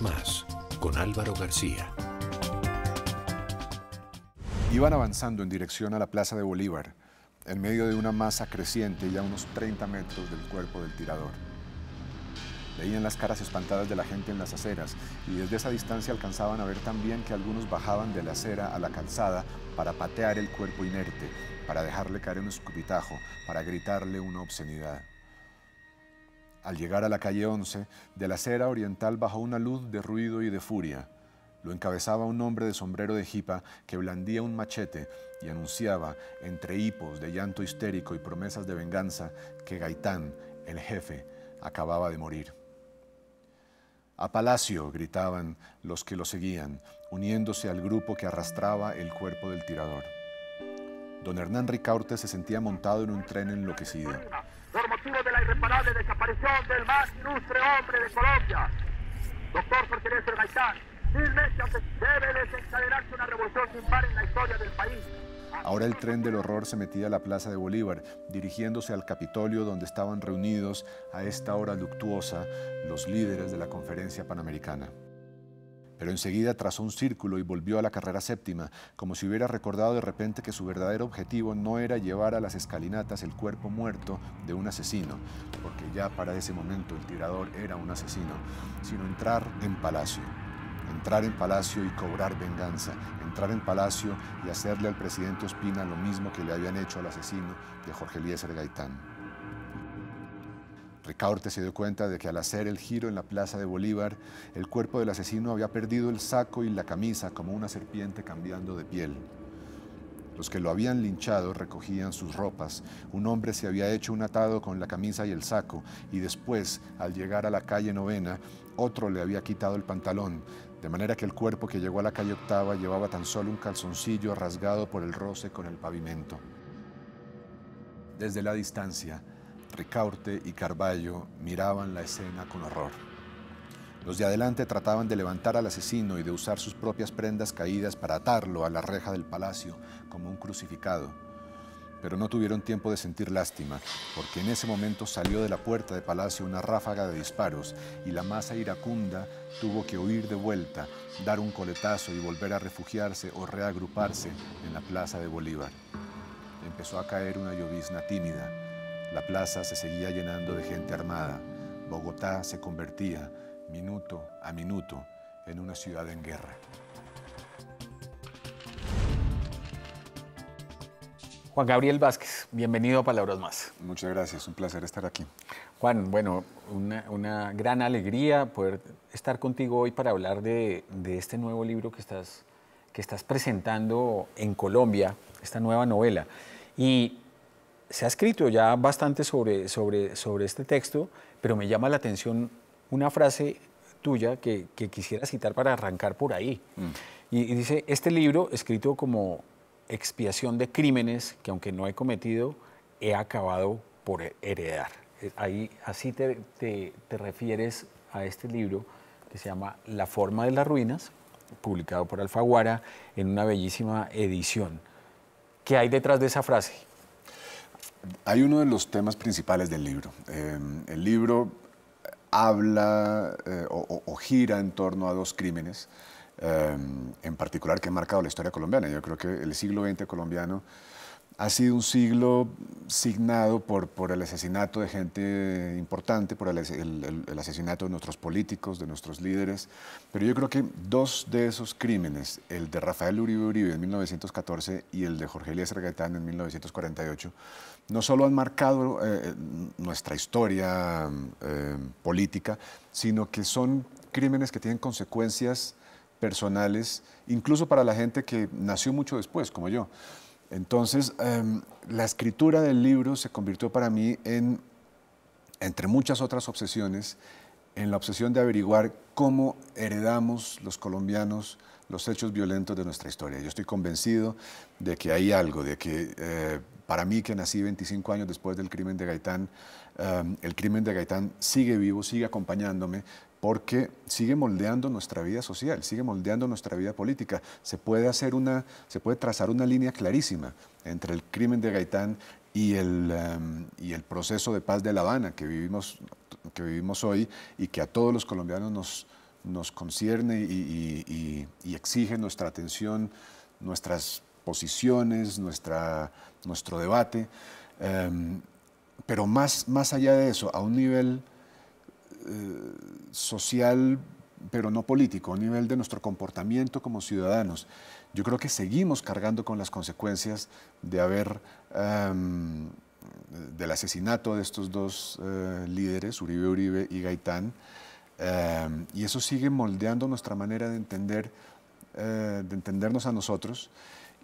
Más con Álvaro García. Iban avanzando en dirección a la Plaza de Bolívar, en medio de una masa creciente y a unos 30 metros del cuerpo del tirador. Veían las caras espantadas de la gente en las aceras y desde esa distancia alcanzaban a ver también que algunos bajaban de la acera a la calzada para patear el cuerpo inerte, para dejarle caer un escupitajo, para gritarle una obscenidad. Al llegar a la calle 11, de la acera oriental bajo una luz de ruido y de furia. Lo encabezaba un hombre de sombrero de jipa que blandía un machete y anunciaba, entre hipos de llanto histérico y promesas de venganza, que Gaitán, el jefe, acababa de morir. A Palacio gritaban los que lo seguían, uniéndose al grupo que arrastraba el cuerpo del tirador. Don Hernán Ricaurte se sentía montado en un tren enloquecido por motivo de la irreparable desaparición del más ilustre hombre de Colombia, doctor Jorge Néstor Gaitán. Debe desencadenarse una revolución sin par en la historia del país. Ahora el tren del horror se metía a la Plaza de Bolívar, dirigiéndose al Capitolio donde estaban reunidos a esta hora luctuosa los líderes de la Conferencia Panamericana pero enseguida trazó un círculo y volvió a la carrera séptima, como si hubiera recordado de repente que su verdadero objetivo no era llevar a las escalinatas el cuerpo muerto de un asesino, porque ya para ese momento el tirador era un asesino, sino entrar en palacio. Entrar en Palacio y cobrar venganza, entrar en Palacio y hacerle al presidente Ospina lo mismo que le habían hecho al asesino de Jorge Eliezer Gaitán. Ricaurte se dio cuenta de que al hacer el giro en la plaza de Bolívar, el cuerpo del asesino había perdido el saco y la camisa como una serpiente cambiando de piel. Los que lo habían linchado recogían sus ropas. Un hombre se había hecho un atado con la camisa y el saco y después, al llegar a la calle novena, otro le había quitado el pantalón, de manera que el cuerpo que llegó a la calle octava llevaba tan solo un calzoncillo rasgado por el roce con el pavimento. Desde la distancia, Ricaurte y Carballo miraban la escena con horror. Los de adelante trataban de levantar al asesino y de usar sus propias prendas caídas para atarlo a la reja del palacio como un crucificado. Pero no tuvieron tiempo de sentir lástima, porque en ese momento salió de la puerta de palacio una ráfaga de disparos y la masa iracunda tuvo que huir de vuelta, dar un coletazo y volver a refugiarse o reagruparse en la plaza de Bolívar. Empezó a caer una llovizna tímida la plaza se seguía llenando de gente armada. Bogotá se convertía, minuto a minuto, en una ciudad en guerra. Juan Gabriel Vázquez, bienvenido a Palabras Más. Muchas gracias, un placer estar aquí. Juan, bueno, una, gran alegría poder estar contigo hoy para hablar de, de, este nuevo libro que estás, que estás presentando en Colombia, esta nueva novela. Y se ha escrito ya bastante sobre, sobre, sobre este texto, pero me llama la atención una frase tuya que, quisiera citar para arrancar por ahí. Mm. Y, dice, este libro, escrito como expiación de crímenes que aunque no he cometido, he acabado por heredar. Ahí, así te, te, te, refieres a este libro que se llama La forma de las ruinas, publicado por Alfaguara en una bellísima edición. ¿Qué hay detrás de esa frase? hay uno de los temas principales del libro. Em, el libro habla eh, o, gira en torno a dos crímenes, em, en particular que han marcado la historia colombiana. Yo creo que el siglo XX colombiano ha sido un siglo signado por, el asesinato de gente importante, por el, asesinato de nuestros políticos, de nuestros líderes, pero yo creo que dos de esos crímenes, el de Rafael Uribe Uribe en 1914 y el de Jorge Elías Gaitán en 1948, no solo han marcado eh, nuestra historia eh, política, sino que son crímenes que tienen consecuencias personales, incluso para la gente que nació mucho después, como yo. Entonces, em, la escritura del libro se convirtió para mí en, entre muchas otras obsesiones, en la obsesión de averiguar cómo heredamos los colombianos los hechos violentos de nuestra historia. Yo estoy convencido de que hay algo, de que eh, para mí, que nací 25 años después del crimen de Gaitán, em, el crimen de Gaitán sigue vivo, sigue acompañándome, porque sigue moldeando nuestra vida social, sigue moldeando nuestra vida política. Se puede hacer una, se puede trazar una línea clarísima entre el crimen de Gaitán y el, em, y el proceso de paz de La Habana que vivimos, que vivimos hoy y que a todos los colombianos nos, nos concierne y exige nuestra atención, nuestras posiciones, nuestra nuestro debate, em, pero más, más allá de eso, a un nivel eh, social, pero no político, a un nivel de nuestro comportamiento como ciudadanos. Yo creo que seguimos cargando con las consecuencias de haber... Em, del asesinato de estos dos eh, líderes, Uribe Uribe y Gaitán, em, y eso sigue moldeando nuestra manera de entender, eh, de entendernos a nosotros,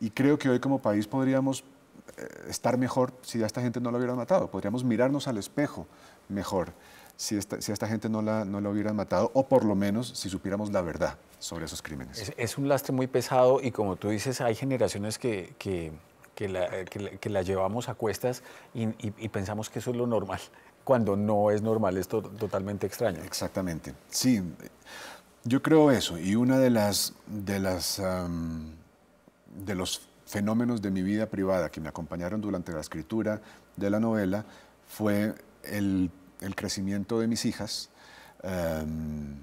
y creo que hoy como país podríamos eh, estar mejor si a esta gente no la hubieran matado. Podríamos mirarnos al espejo mejor si, esta, si a esta gente no la, no la hubieran matado o por lo menos si supiéramos la verdad sobre esos crímenes. Es, un lastre muy pesado y como tú dices, hay generaciones que, que, que, la, que llevamos a cuestas y, pensamos que eso es lo normal cuando no es normal, es totalmente extraño. Exactamente, sí, yo creo eso. Y una de las, de las, de los fenómenos de mi vida privada que me acompañaron durante la escritura de la novela fue el, crecimiento de mis hijas, em,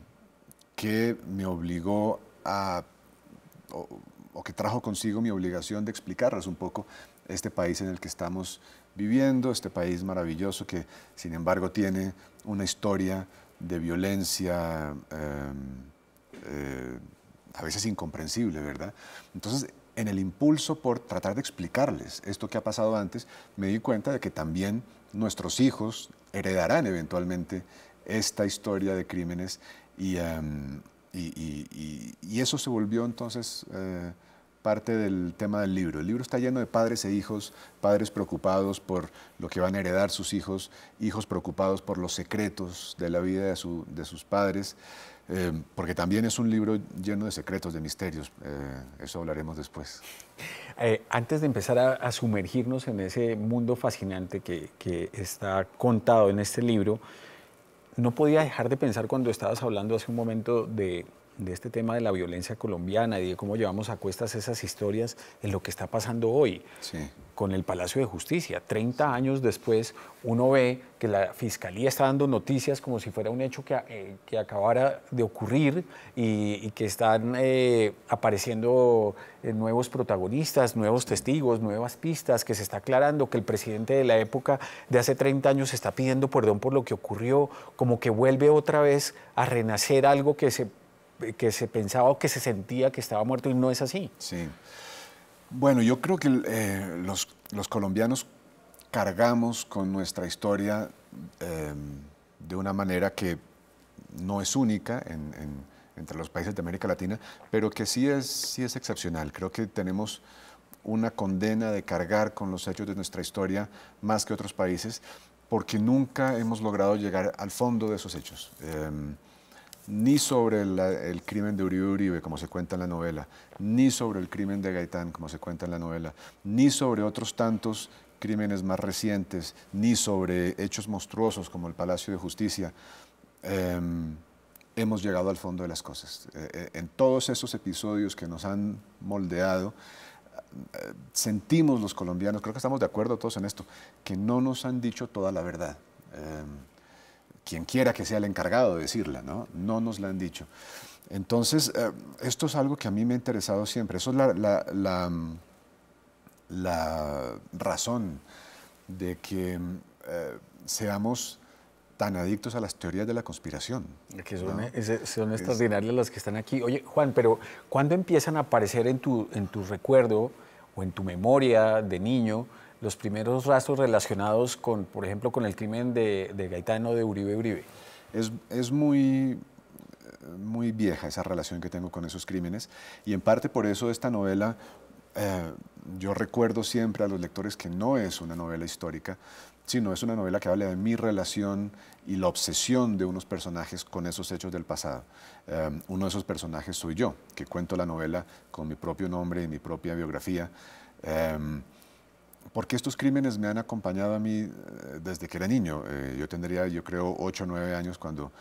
que me obligó a, o, que trajo consigo mi obligación de explicarles un poco este país en el que estamos viviendo, este país maravilloso que sin embargo tiene una historia de violencia. Em, eh, a veces incomprensible, ¿verdad? Entonces, en el impulso por tratar de explicarles esto que ha pasado antes, me di cuenta de que también nuestros hijos heredarán eventualmente esta historia de crímenes y, em, eso se volvió entonces eh, parte del tema del libro. El libro está lleno de padres e hijos, padres preocupados por lo que van a heredar sus hijos, hijos preocupados por los secretos de la vida de sus padres. Eh, porque también es un libro lleno de secretos, de misterios. Eh, eso hablaremos después. Eh, antes de empezar a, sumergirnos en ese mundo fascinante que, está contado en este libro, no podía dejar de pensar cuando estabas hablando hace un momento de de este tema de la violencia colombiana y de cómo llevamos a cuestas esas historias en lo que está pasando hoy con el Palacio de Justicia. 30 años después uno ve que la Fiscalía está dando noticias como si fuera un hecho que, eh, que acabara de ocurrir y, que están eh, apareciendo eh, nuevos protagonistas, nuevos testigos, nuevas pistas, que se está aclarando que el presidente de la época de hace 30 años está pidiendo perdón por lo que ocurrió, como que vuelve otra vez a renacer algo que se que se pensaba o que se sentía que estaba muerto y no es así. Sí. Bueno, yo creo que eh, los, los, colombianos cargamos con nuestra historia em, de una manera que no es única entre los países de América Latina, pero que sí es, sí es excepcional. Creo que tenemos una condena de cargar con los hechos de nuestra historia más que otros países, porque nunca hemos logrado llegar al fondo de esos hechos. Em, ni sobre el crimen de Uribe Uribe, como se cuenta en la novela, ni sobre el crimen de Gaitán, como se cuenta en la novela, ni sobre otros tantos crímenes más recientes, ni sobre hechos monstruosos como el Palacio de Justicia, em, hemos llegado al fondo de las cosas. Eh, eh, en todos esos episodios que nos han moldeado, eh, sentimos los colombianos, creo que estamos de acuerdo todos en esto, que no nos han dicho toda la verdad. Em, quien quiera que sea el encargado de decirla, ¿no? No nos la han dicho. Entonces, eh, esto es algo que a mí me ha interesado siempre. Eso es la, la, mm, razón de que mm, eh, seamos tan adictos a las teorías de la conspiración. Que son, e-, extraordinarias las que están aquí. Oye, Juan, pero ¿cuándo empiezan a aparecer en tu, en tu recuerdo o en tu memoria de niño los primeros rastros relacionados con, por ejemplo, con el crimen de, de Gaetano de Uribe Uribe. Es, es muy, muy vieja esa relación que tengo con esos crímenes y en parte por eso esta novela eh, yo recuerdo siempre a los lectores que no es una novela histórica, sino es una novela que habla de mi relación y la obsesión de unos personajes con esos hechos del pasado. Eh, uno de esos personajes soy yo, que cuento la novela con mi propio nombre y mi propia biografía. Eh, porque estos crímenes me han acompañado a mí eh, desde que era niño. Eh, yo tendría, yo creo, 8 o 9 años cuando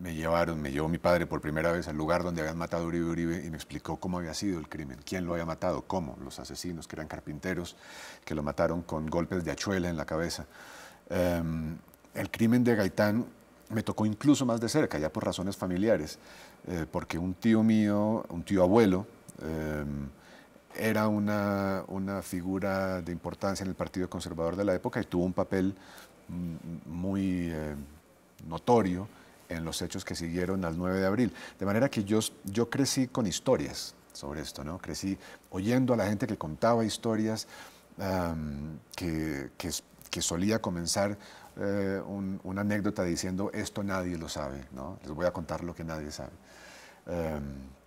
me llevaron, me llevó mi padre por primera vez al lugar donde habían matado a Uribe Uribe y me explicó cómo había sido el crimen, quién lo había matado, cómo, los asesinos que eran carpinteros, que lo mataron con golpes de hachuela en la cabeza. Em, el crimen de Gaitán me tocó incluso más de cerca, ya por razones familiares, eh, porque un tío mío, un tío abuelo, em, era una, figura de importancia en el Partido Conservador de la época y tuvo un papel mm, muy eh, notorio en los hechos que siguieron al 9 de abril. De manera que yo, yo crecí con historias sobre esto, ¿no? Crecí oyendo a la gente que contaba historias que, que, solía comenzar eh, una anécdota diciendo esto nadie lo sabe, ¿no? Les voy a contar lo que nadie sabe. Em,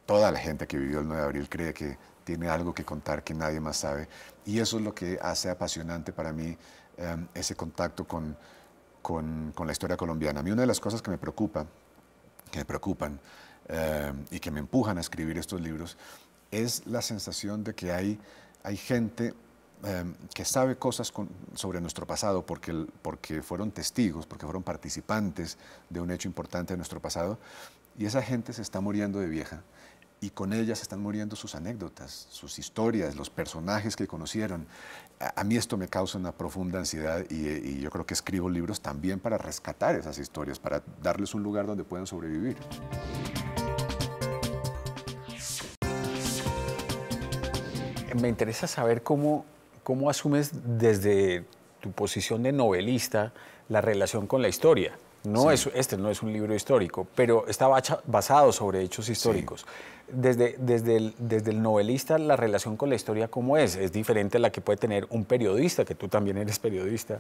toda la gente que vivió el 9 de abril cree que tiene algo que contar que nadie más sabe. Y eso es lo que hace apasionante para mí em, ese contacto con, la historia colombiana. A mí una de las cosas que me preocupa, que me preocupan em, y que me empujan a escribir estos libros, es la sensación de que hay, hay gente em, que sabe cosas sobre nuestro pasado porque, porque fueron testigos, porque fueron participantes de un hecho importante de nuestro pasado, y esa gente se está muriendo de vieja y con ellas están muriendo sus anécdotas, sus historias, los personajes que conocieron. A, mí esto me causa una profunda ansiedad y, yo creo que escribo libros también para rescatar esas historias, para darles un lugar donde puedan sobrevivir. Me interesa saber cómo asumes desde tu posición de novelista la relación con la historia. No es, este no es un libro histórico, pero está basado sobre hechos históricos. Desde, desde, el, desde el novelista, la relación con la historia, ¿cómo es? Es diferente a la que puede tener un periodista, que tú también eres periodista,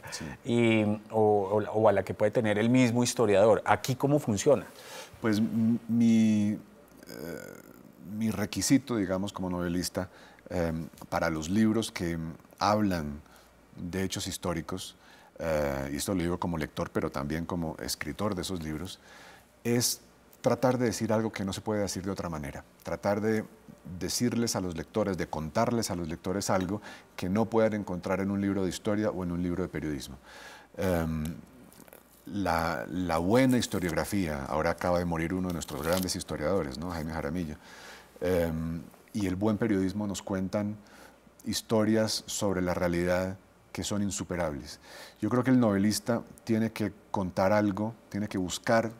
o, a la que puede tener el mismo historiador. ¿Aquí cómo funciona? Pues mi, eh, mi requisito, digamos, como novelista, eh, para los libros que hablan de hechos históricos, eh, y esto lo digo como lector, pero también como escritor de esos libros, es tratar de decir algo que no se puede decir de otra manera, tratar de decirles a los lectores, de contarles a los lectores algo que no puedan encontrar en un libro de historia o en un libro de periodismo. Em, la, buena historiografía, ahora acaba de morir uno de nuestros grandes historiadores, ¿no? Jaime Jaramillo, em, y el buen periodismo nos cuentan historias sobre la realidad que son insuperables. Yo creo que el novelista tiene que contar algo, tiene que buscar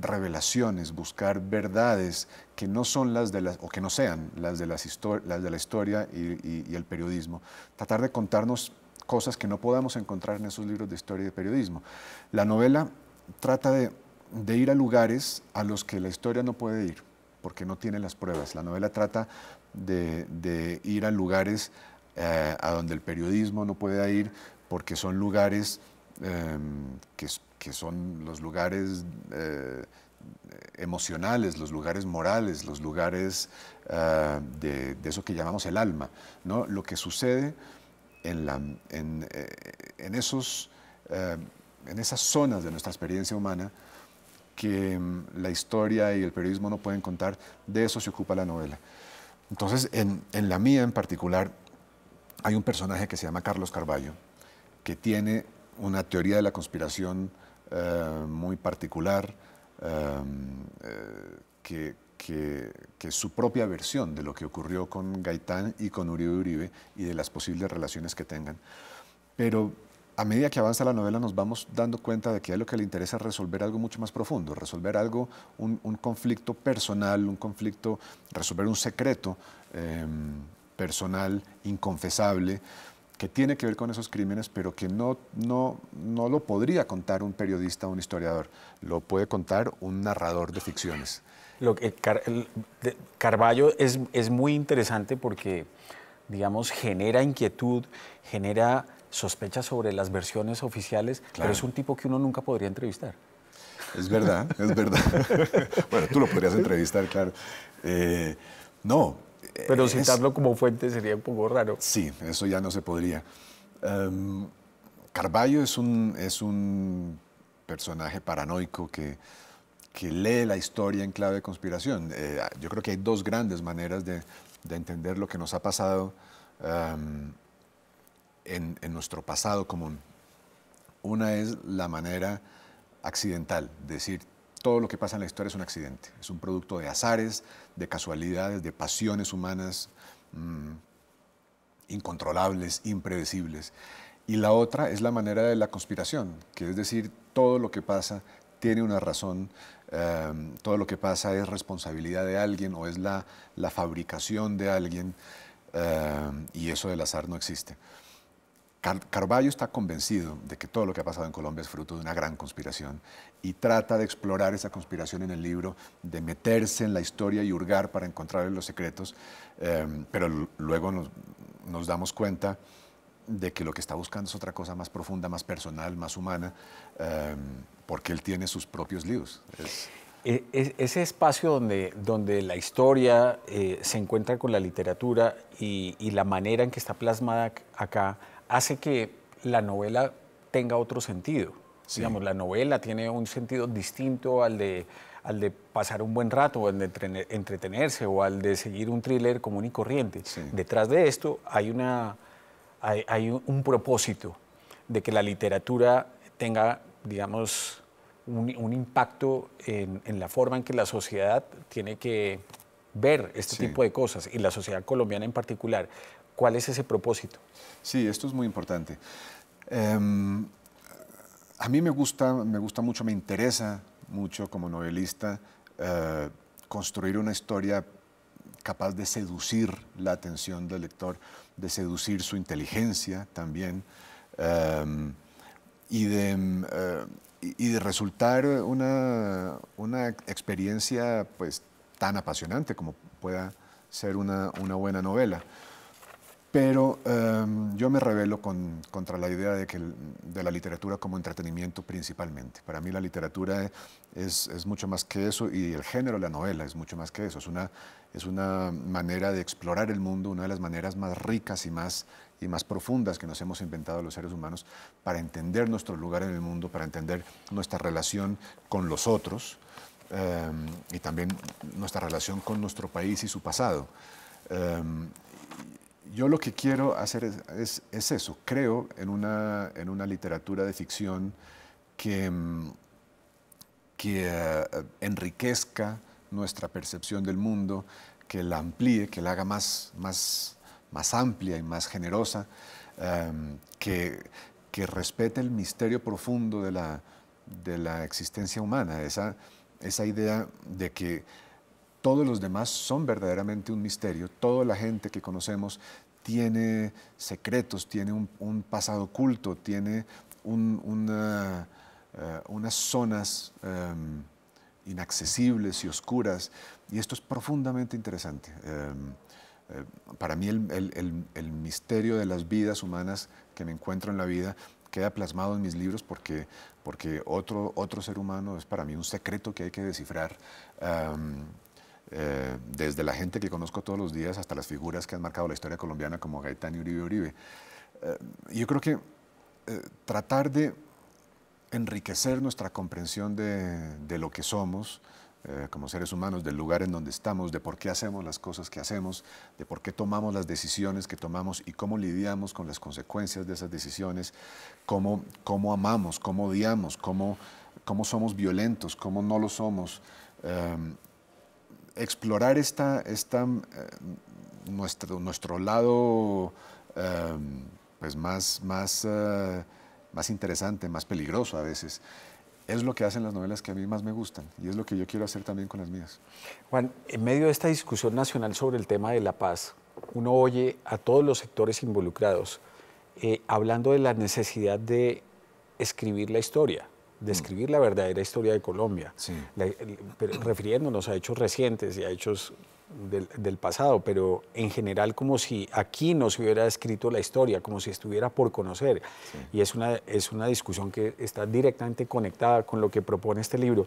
revelaciones, buscar verdades que no son las de las, o que no sean las de, las, de la historia y, el periodismo. Tratar de contarnos cosas que no podamos encontrar en esos libros de historia y de periodismo. La novela trata de, ir a lugares a los que la historia no puede ir, porque no tiene las pruebas. La novela trata de ir a lugares eh, a donde el periodismo no pueda ir porque son lugares em, que, son los lugares eh, emocionales, los lugares morales, los lugares eh, de, eso que llamamos el alma. ¿no? Lo que sucede en, la, en, esos, en esas zonas de nuestra experiencia humana, que em, la historia y el periodismo no pueden contar, de eso se ocupa la novela. Entonces, en, en la mía en particular, hay un personaje que se llama Carlos Carballo, que tiene una teoría de la conspiración eh, muy particular, em, eh, que, es su propia versión de lo que ocurrió con Gaitán y con Uribe Uribe y de las posibles relaciones que tengan. Pero a medida que avanza la novela nos vamos dando cuenta de que a lo que le interesa es resolver algo mucho más profundo, resolver algo, un, conflicto personal, un conflicto, resolver un secreto. Em, personal inconfesable que tiene que ver con esos crímenes, pero que no, no, no lo podría contar un periodista o un historiador, lo puede contar un narrador de ficciones. Lo que eh, Carballo es, es muy interesante porque, digamos, genera inquietud, genera sospechas sobre las versiones oficiales, claro. pero es un tipo que uno nunca podría entrevistar. Es verdad, es verdad. bueno, tú lo podrías entrevistar, claro. Eh, no, pero citarlo como fuente sería un poco raro. Sí, eso ya no se podría. Em, Carballo es un, es un personaje paranoico que, que lee la historia en clave de conspiración. Eh, yo creo que hay dos grandes maneras de, entender lo que nos ha pasado em, en, en, nuestro pasado común. Una es la manera accidental, decir, todo lo que pasa en la historia es un accidente, es un producto de azares, de casualidades, de pasiones humanas mm, incontrolables, impredecibles. Y la otra es la manera de la conspiración, que es decir, todo lo que pasa tiene una razón, em, todo lo que pasa es responsabilidad de alguien o es la, fabricación de alguien, em, y eso del azar no existe. Carballo está convencido de que todo lo que ha pasado en Colombia es fruto de una gran conspiración y trata de explorar esa conspiración en el libro, de meterse en la historia y hurgar para encontrar los secretos, em, pero luego nos, damos cuenta de que lo que está buscando es otra cosa más profunda, más personal, más humana, em, porque él tiene sus propios líos. E, e, ese espacio donde, donde la historia eh, se encuentra con la literatura y, y, la manera en que está plasmada acá hace que la novela tenga otro sentido. Digamos, la novela tiene un sentido distinto al de, al de pasar un buen rato, o al de entretenerse o al de seguir un thriller común y corriente. Detrás de esto hay, una, un propósito de que la literatura tenga, digamos, un, impacto en, la forma en que la sociedad tiene que ver este tipo de cosas y la sociedad colombiana en particular. ¿Cuál es ese propósito? Sí, esto es muy importante. Em, a mí me gusta, me gusta mucho, me interesa mucho como novelista eh, construir una historia capaz de seducir la atención del lector, de seducir su inteligencia también em, y de... Em, eh, y de resultar una, una, experiencia pues tan apasionante como pueda ser una, una buena novela. Pero em, yo me rebelo contra la idea de, que de la literatura como entretenimiento principalmente. Para mí la literatura es, es, mucho más que eso y el género, de la novela, es mucho más que eso. Es una, es una manera de explorar el mundo, una de las maneras más ricas y más, y más profundas que nos hemos inventado los seres humanos para entender nuestro lugar en el mundo, para entender nuestra relación con los otros eh, y también nuestra relación con nuestro país y su pasado. Eh, yo lo que quiero hacer es, eso, creo en una, en una literatura de ficción que, que eh, enriquezca nuestra percepción del mundo, que la amplíe, que la haga más, más, más amplia y más generosa, que, que, respete el misterio profundo de la, de la existencia humana, esa, esa idea de que todos los demás son verdaderamente un misterio, toda la gente que conocemos tiene secretos, tiene un, pasado oculto, tiene eh, unas zonas em, inaccesibles y oscuras, y esto es profundamente interesante. Em, eh, para mí el misterio de las vidas humanas que me encuentro en la vida queda plasmado en mis libros porque, porque otro, otro ser humano es para mí un secreto que hay que descifrar. Eh, desde la gente que conozco todos los días hasta las figuras que han marcado la historia colombiana como Gaitán y Uribe Uribe. Eh, yo creo que eh, tratar de enriquecer nuestra comprensión de, de lo que somos, eh, como seres humanos del lugar en donde estamos, de por qué hacemos las cosas que hacemos, de por qué tomamos las decisiones que tomamos y cómo lidiamos con las consecuencias de esas decisiones, cómo, cómo amamos, cómo odiamos, cómo, cómo somos violentos, cómo no lo somos. Em, explorar esta, esta, em, nuestro, nuestro lado em, pues más, más, eh, más interesante, más peligroso a veces es lo que hacen las novelas que a mí más me gustan y es lo que yo quiero hacer también con las mías. Juan, en medio de esta discusión nacional sobre el tema de la paz, uno oye a todos los sectores involucrados eh, hablando de la necesidad de escribir la historia, de mm. escribir la verdadera historia de Colombia, refiriéndonos a hechos recientes y a hechos del, pasado, pero en general como si aquí no se hubiera escrito la historia, como si estuviera por conocer. Y es una, discusión que está directamente conectada con lo que propone este libro.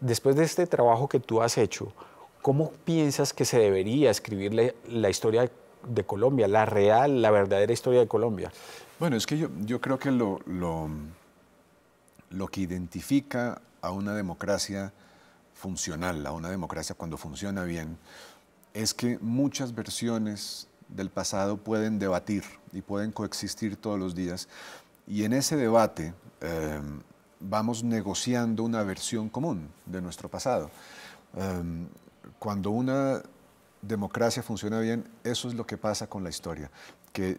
Después de este trabajo que tú has hecho, ¿cómo piensas que se debería escribir la, historia de Colombia, la real, la verdadera historia de Colombia? Bueno, es que yo, yo creo que lo que identifica a una democracia funcional a una democracia cuando funciona bien es que muchas versiones del pasado pueden debatir y pueden coexistir todos los días. Y en ese debate em, vamos negociando una versión común de nuestro pasado. Em, cuando una democracia funciona bien, eso es lo que pasa con la historia, que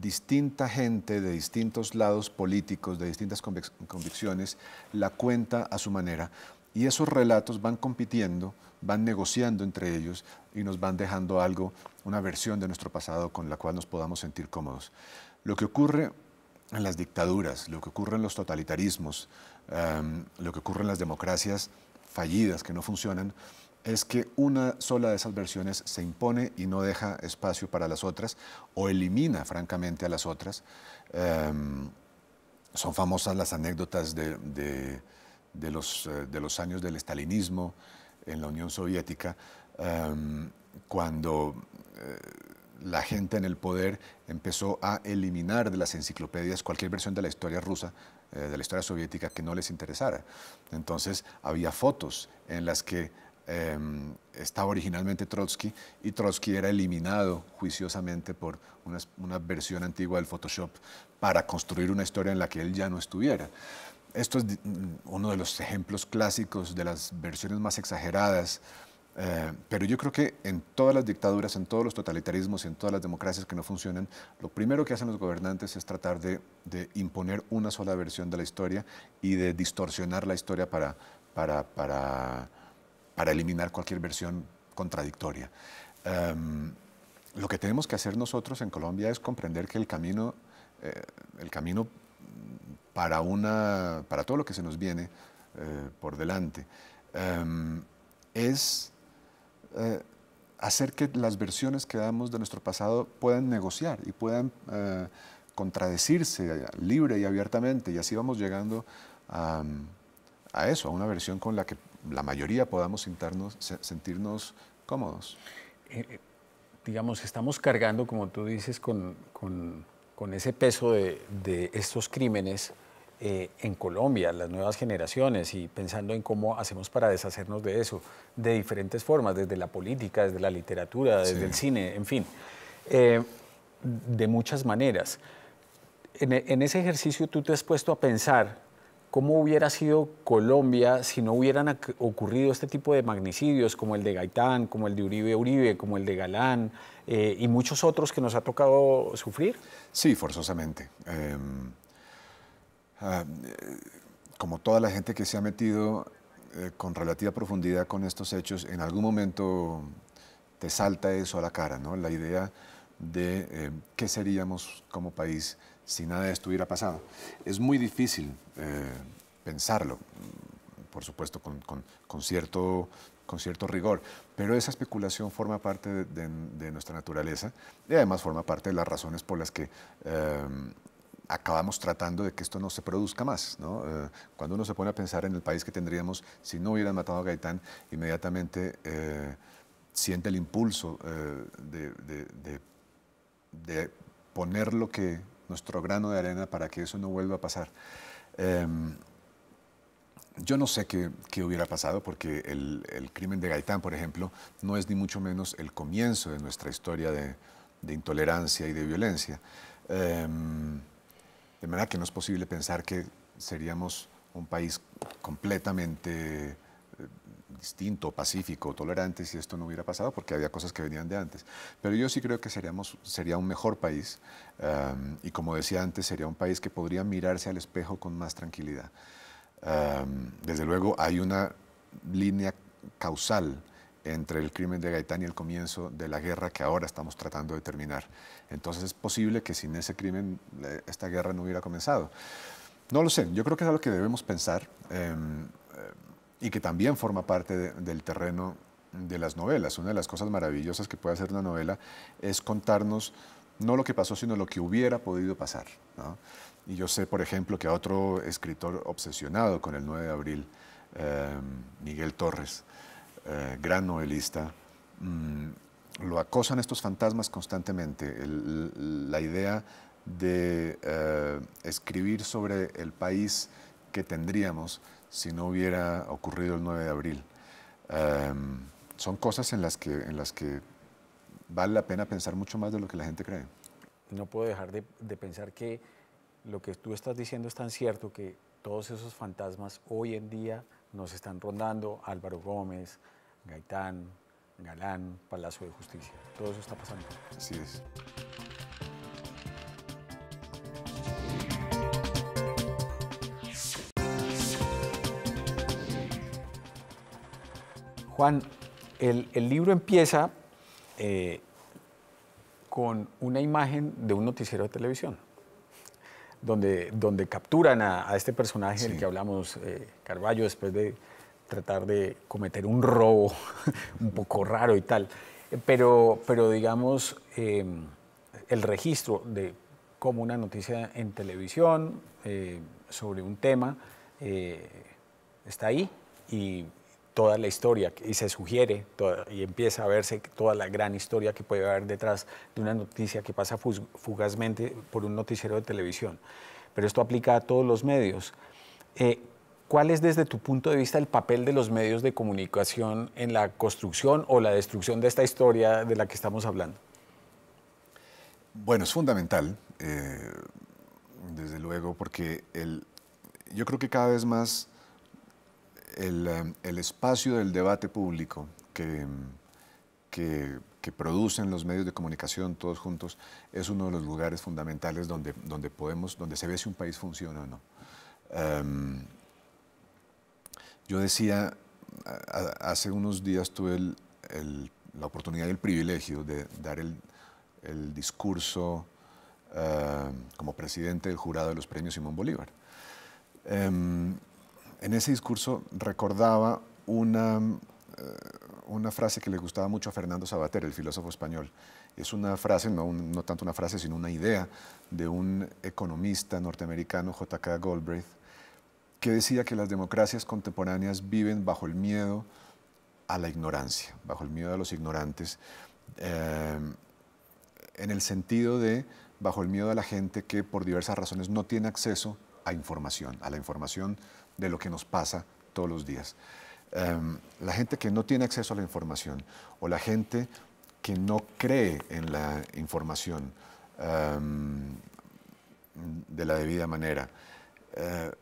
distinta gente de distintos lados políticos, de distintas convicciones, la cuenta a su manera, y esos relatos van compitiendo, van negociando entre ellos y nos van dejando algo, una versión de nuestro pasado con la cual nos podamos sentir cómodos. Lo que ocurre en las dictaduras, lo que ocurre en los totalitarismos, em, lo que ocurre en las democracias fallidas que no funcionan, es que una sola de esas versiones se impone y no deja espacio para las otras o elimina francamente a las otras. Em, son famosas las anécdotas de de los, eh, de los años del estalinismo en la Unión Soviética, em, cuando eh, la gente en el poder empezó a eliminar de las enciclopedias cualquier versión de la historia rusa, eh, de la historia soviética que no les interesara. Entonces había fotos en las que em, estaba originalmente Trotsky y Trotsky era eliminado juiciosamente por una, una, versión antigua del Photoshop para construir una historia en la que él ya no estuviera. Esto es uno de los ejemplos clásicos de las versiones más exageradas, eh, pero yo creo que en todas las dictaduras, en todos los totalitarismos, en todas las democracias que no funcionan, lo primero que hacen los gobernantes es tratar de, imponer una sola versión de la historia y de distorsionar la historia para, para, para, eliminar cualquier versión contradictoria. Em, lo que tenemos que hacer nosotros en Colombia es comprender que el camino, eh, el camino para, una, para todo lo que se nos viene eh, por delante, em, es eh, hacer que las versiones que damos de nuestro pasado puedan negociar y puedan eh, contradecirse libre y abiertamente. Y así vamos llegando a, eso, a una versión con la que la mayoría podamos sentirnos cómodos. digamos, estamos cargando, como tú dices, con, ese peso de, de estos crímenes eh, en Colombia, las nuevas generaciones y pensando en cómo hacemos para deshacernos de eso, de diferentes formas, desde la política, desde la literatura, desde el cine, en fin, eh, de muchas maneras. E, en, ese ejercicio tú te has puesto a pensar cómo hubiera sido Colombia si no hubieran ocurrido este tipo de magnicidios como el de Gaitán, como el de Uribe Uribe, como el de Galán eh, y muchos otros que nos ha tocado sufrir? Sí, forzosamente. Em, Ah, eh, como toda la gente que se ha metido eh, con relativa profundidad con estos hechos, en algún momento te salta eso a la cara, ¿no? La idea de eh, qué seríamos como país si nada de esto hubiera pasado. Es muy difícil pensarlo, por supuesto, con, cierto, con, cierto, rigor, pero esa especulación forma parte de, de, nuestra naturaleza y además forma parte de las razones por las que acabamos tratando de que esto no se produzca más. ¿no? Eh, cuando uno se pone a pensar en el país que tendríamos si no hubieran matado a Gaitán, inmediatamente eh, siente el impulso eh, de, poner lo que nuestro grano de arena para que eso no vuelva a pasar. Em, yo no sé qué, qué hubiera pasado porque el, el, crimen de Gaitán, por ejemplo, no es ni mucho menos el comienzo de nuestra historia de, intolerancia y de violencia. Em, de manera que no es posible pensar que seríamos un país completamente eh, distinto, pacífico, tolerante si esto no hubiera pasado, porque había cosas que venían de antes. Pero yo sí creo que seríamos, sería un mejor país y como decía antes, sería un país que podría mirarse al espejo con más tranquilidad. desde luego hay una línea causal entre el crimen de Gaitán y el comienzo de la guerra que ahora estamos tratando de terminar. Entonces es posible que sin ese crimen eh, esta guerra no hubiera comenzado. No lo sé, yo creo que es algo que debemos pensar em, eh, y que también forma parte del terreno de las novelas. Una de las cosas maravillosas que puede hacer una novela es contarnos no lo que pasó, sino lo que hubiera podido pasar. Y yo sé, por ejemplo, que a otro escritor obsesionado con el 9 de abril, em, Miguel Torres, eh, gran novelista, mm, lo acosan estos fantasmas constantemente. la idea de eh, escribir sobre el país que tendríamos si no hubiera ocurrido el 9 de abril. Em, son cosas en las, que, en las que vale la pena pensar mucho más de lo que la gente cree. No puedo dejar de pensar que lo que tú estás diciendo es tan cierto que todos esos fantasmas hoy en día nos están rondando Álvaro Gómez, Gaitán, Galán, Palacio de Justicia. Todo eso está pasando. Así es. Juan, el, libro empieza eh, con una imagen de un noticiero de televisión donde, donde capturan a, este personaje del que hablamos, eh, Carballo, después de tratar de cometer un robo un poco raro y tal. Eh, pero, pero digamos, em, el registro de como una noticia en televisión eh, sobre un tema está ahí y toda la historia y se sugiere y empieza a verse toda la gran historia que puede haber detrás de una noticia que pasa fugazmente por un noticiero de televisión. Pero esto aplica a todos los medios. Eh, ¿Cuál es desde tu punto de vista el papel de los medios de comunicación en la construcción o la destrucción de esta historia de la que estamos hablando? Bueno, es fundamental, eh, desde luego, porque el, yo creo que cada vez más Em, el, espacio del debate público em, que, que, producen los medios de comunicación todos juntos es uno de los lugares fundamentales donde, donde, podemos, donde se ve si un país funciona o no. Em, yo decía, hace unos días tuve la oportunidad y el privilegio de dar el, discurso eh, como presidente del jurado de los premios Simón Bolívar. En ese discurso recordaba eh, una, frase que le gustaba mucho a Fernando Sabater, el filósofo español. Es una frase, no, tanto una frase, sino una idea de un economista norteamericano, J.K. Goldbraith, que decía que las democracias contemporáneas viven bajo el miedo a la ignorancia, bajo el miedo a los ignorantes, eh, en el sentido de bajo el miedo a la gente que por diversas razones no tiene acceso a información, a la información de lo que nos pasa todos los días. Em, la gente que no tiene acceso a la información o la gente que no cree en la información em, de la debida manera, eh,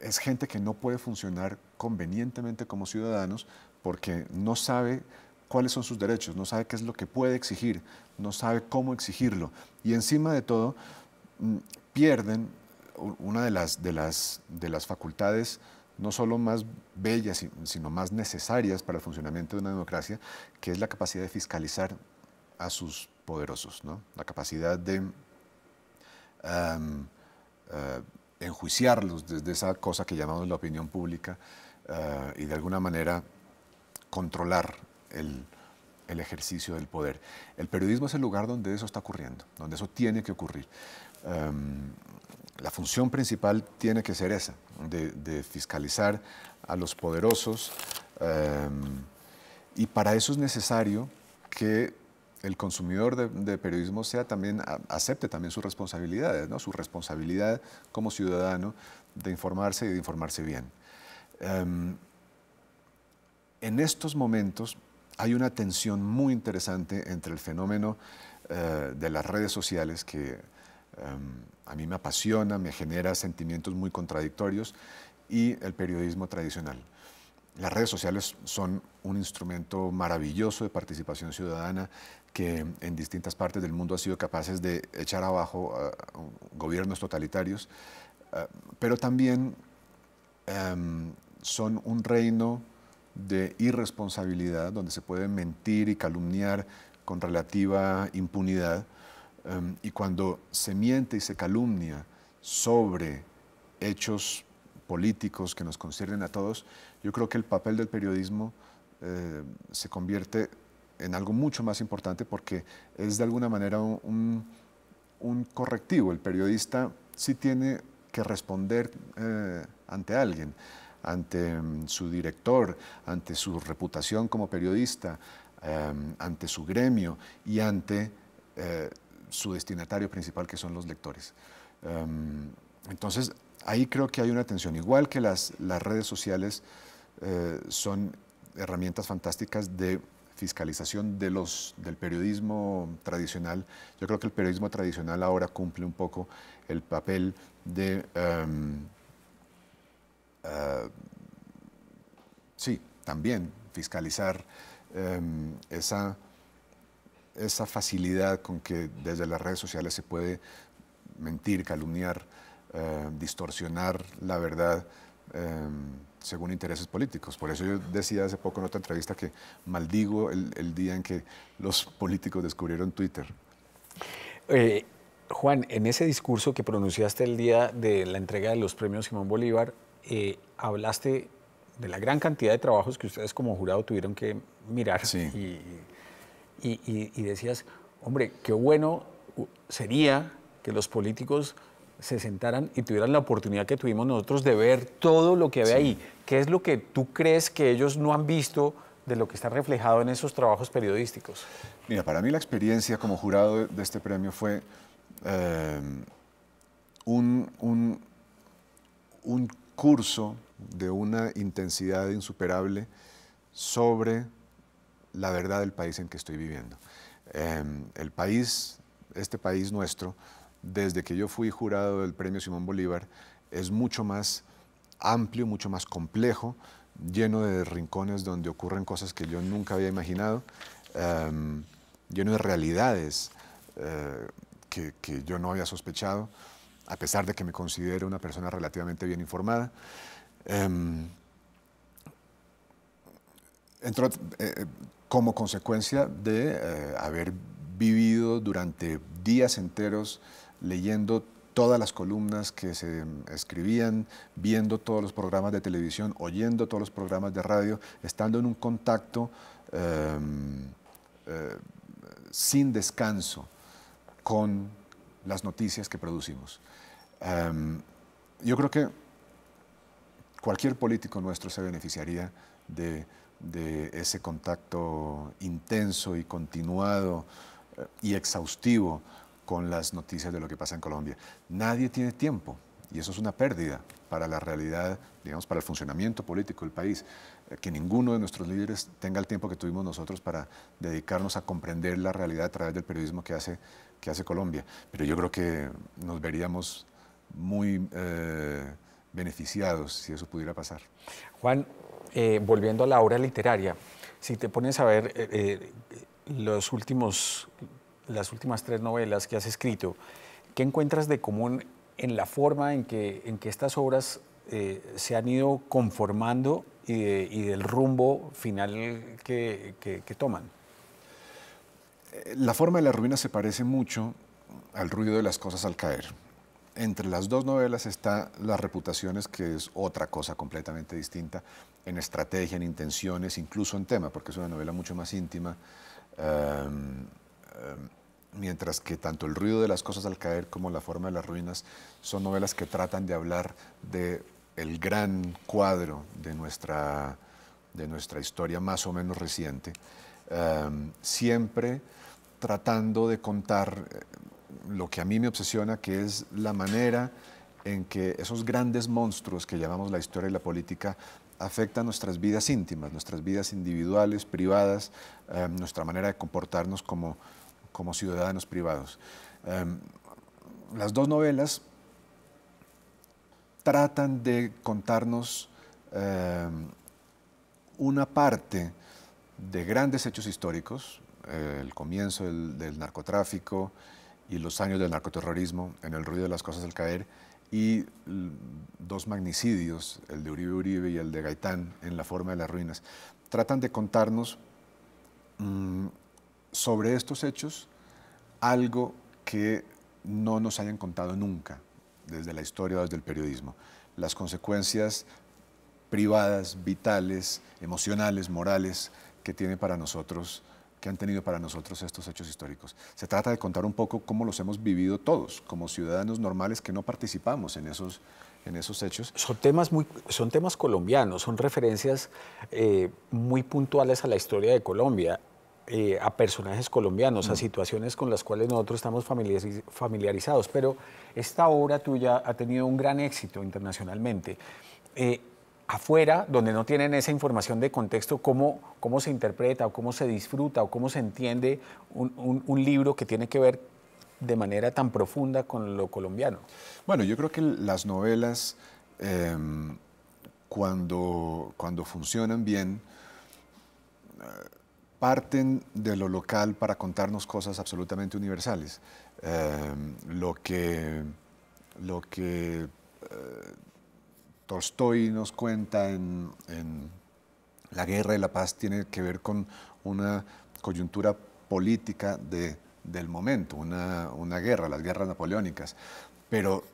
es gente que no puede funcionar convenientemente como ciudadanos porque no sabe cuáles son sus derechos, no sabe qué es lo que puede exigir, no sabe cómo exigirlo. Y encima de todo, mm, pierden una de las, de las, de las facultades no solo más bellas, sino más necesarias para el funcionamiento de una democracia, que es la capacidad de fiscalizar a sus poderosos, ¿no? la capacidad de eh, enjuiciarlos desde esa cosa que llamamos la opinión pública eh, y de alguna manera controlar el, el ejercicio del poder. El periodismo es el lugar donde eso está ocurriendo, donde eso tiene que ocurrir la función principal tiene que ser esa, de, fiscalizar a los poderosos. Em, y para eso es necesario que el consumidor de, periodismo sea también, acepte también sus responsabilidades, ¿no? su responsabilidad como ciudadano de informarse y de informarse bien. Em, en estos momentos hay una tensión muy interesante entre el fenómeno eh, de las redes sociales que Em, a mí me apasiona, me genera sentimientos muy contradictorios y el periodismo tradicional. Las redes sociales son un instrumento maravilloso de participación ciudadana que en distintas partes del mundo ha sido capaces de echar abajo gobiernos totalitarios, eh, pero también em, son un reino de irresponsabilidad donde se puede mentir y calumniar con relativa impunidad Em, y cuando se miente y se calumnia sobre hechos políticos que nos conciernen a todos, yo creo que el papel del periodismo em, se convierte en algo mucho más importante porque es de alguna manera un, correctivo. El periodista sí tiene que responder eh, ante alguien, ante em, su director, ante su reputación como periodista, ante su gremio y ante eh, su destinatario principal, que son los lectores. Em, entonces, ahí creo que hay una tensión. Igual que las, redes sociales eh, son herramientas fantásticas de fiscalización de los, del periodismo tradicional, yo creo que el periodismo tradicional ahora cumple un poco el papel de... Em, eh, sí, también fiscalizar em, esa esa facilidad con que desde las redes sociales se puede mentir, calumniar, eh, distorsionar la verdad em, según intereses políticos. Por eso yo decía hace poco en otra entrevista que maldigo el, día en que los políticos descubrieron Twitter. Eh, Juan, en ese discurso que pronunciaste el día de la entrega de los premios Simón Bolívar, eh, hablaste de la gran cantidad de trabajos que ustedes como jurado tuvieron que mirar y y, decías, hombre, qué bueno sería que los políticos se sentaran y tuvieran la oportunidad que tuvimos nosotros de ver todo lo que había ahí. ¿Qué es lo que tú crees que ellos no han visto de lo que está reflejado en esos trabajos periodísticos? Mira, para mí la experiencia como jurado de este premio fue eh, un curso de una intensidad insuperable sobre la verdad del país en que estoy viviendo. Em, el país, este país nuestro, desde que yo fui jurado del Premio Simón Bolívar, es mucho más amplio, mucho más complejo, lleno de rincones donde ocurren cosas que yo nunca había imaginado, em, lleno de realidades eh, que, yo no había sospechado, a pesar de que me considero una persona relativamente bien informada. Em, entre, eh, eh, como consecuencia de eh, haber vivido durante días enteros leyendo todas las columnas que se escribían, viendo todos los programas de televisión, oyendo todos los programas de radio, estando en un contacto em, eh, sin descanso con las noticias que producimos. Em, yo creo que cualquier político nuestro se beneficiaría de de ese contacto intenso y continuado eh, y exhaustivo con las noticias de lo que pasa en Colombia. Nadie tiene tiempo y eso es una pérdida para la realidad, digamos, para el funcionamiento político del país, eh, que ninguno de nuestros líderes tenga el tiempo que tuvimos nosotros para dedicarnos a comprender la realidad a través del periodismo que hace, que hace Colombia. Pero yo creo que nos veríamos muy eh, beneficiados si eso pudiera pasar. Juan, eh, volviendo a la obra literaria, si te pones a ver eh, eh, los últimos, las últimas tres novelas que has escrito, ¿qué encuentras de común en la forma en que, en que estas obras se han ido conformando y, del rumbo final que toman? La forma de la ruina se parece mucho al ruido de las cosas al caer entre las dos novelas está Las Reputaciones, que es otra cosa completamente distinta en estrategia, en intenciones, incluso en tema, porque es una novela mucho más íntima. Em, em, mientras que tanto El ruido de las cosas al caer como La forma de las ruinas son novelas que tratan de hablar de el gran cuadro de nuestra, de nuestra historia más o menos reciente, em, siempre tratando de contar lo que a mí me obsesiona, que es la manera en que esos grandes monstruos que llamamos la historia y la política afectan nuestras vidas íntimas, nuestras vidas individuales, privadas, em, nuestra manera de comportarnos como, ciudadanos privados. Em, las dos novelas tratan de contarnos em, una parte de grandes hechos históricos, el comienzo del narcotráfico, y los años del narcoterrorismo, en el ruido de las cosas al caer, y dos magnicidios, el de Uribe Uribe y el de Gaitán, en la forma de las ruinas, tratan de contarnos mm, sobre estos hechos algo que no nos hayan contado nunca, desde la historia o desde el periodismo. Las consecuencias privadas, vitales, emocionales, morales que tiene para nosotros que han tenido para nosotros estos hechos históricos. Se trata de contar un poco cómo los hemos vivido todos, como ciudadanos normales que no participamos en esos, en esos hechos. Son temas, muy, son temas colombianos, son referencias eh, muy puntuales a la historia de Colombia. Eh, a personajes colombianos, a mm. situaciones con las cuales nosotros estamos familiarizados, pero esta obra tuya ha tenido un gran éxito internacionalmente. Eh, afuera, donde no tienen esa información de contexto, cómo, cómo se interpreta o cómo se disfruta o cómo se entiende un, libro que tiene que ver de manera tan profunda con lo colombiano? Bueno, yo creo que las novelas, em, cuando, cuando funcionan bien, eh, parten de lo local para contarnos cosas absolutamente universales. Em, lo que, lo que eh, Tolstoy nos cuenta en, La Guerra y la Paz tiene que ver con una coyuntura política del momento, una, guerra, las guerras napoleónicas. Pero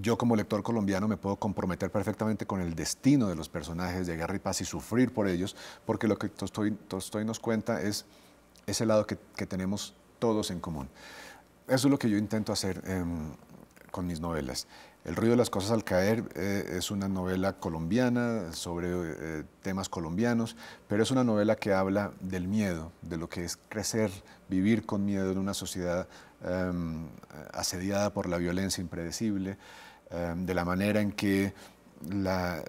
yo como lector colombiano me puedo comprometer perfectamente con el destino de los personajes de Guerra y Paz y sufrir por ellos, porque lo que Tolstoy, nos cuenta es ese lado que, tenemos todos en común. Eso es lo que yo intento hacer em, con mis novelas. El ruido de las cosas al caer eh, es una novela colombiana sobre eh, temas colombianos, pero es una novela que habla del miedo, de lo que es crecer, vivir con miedo en una sociedad em, asediada por la violencia impredecible, em, de la manera en que la,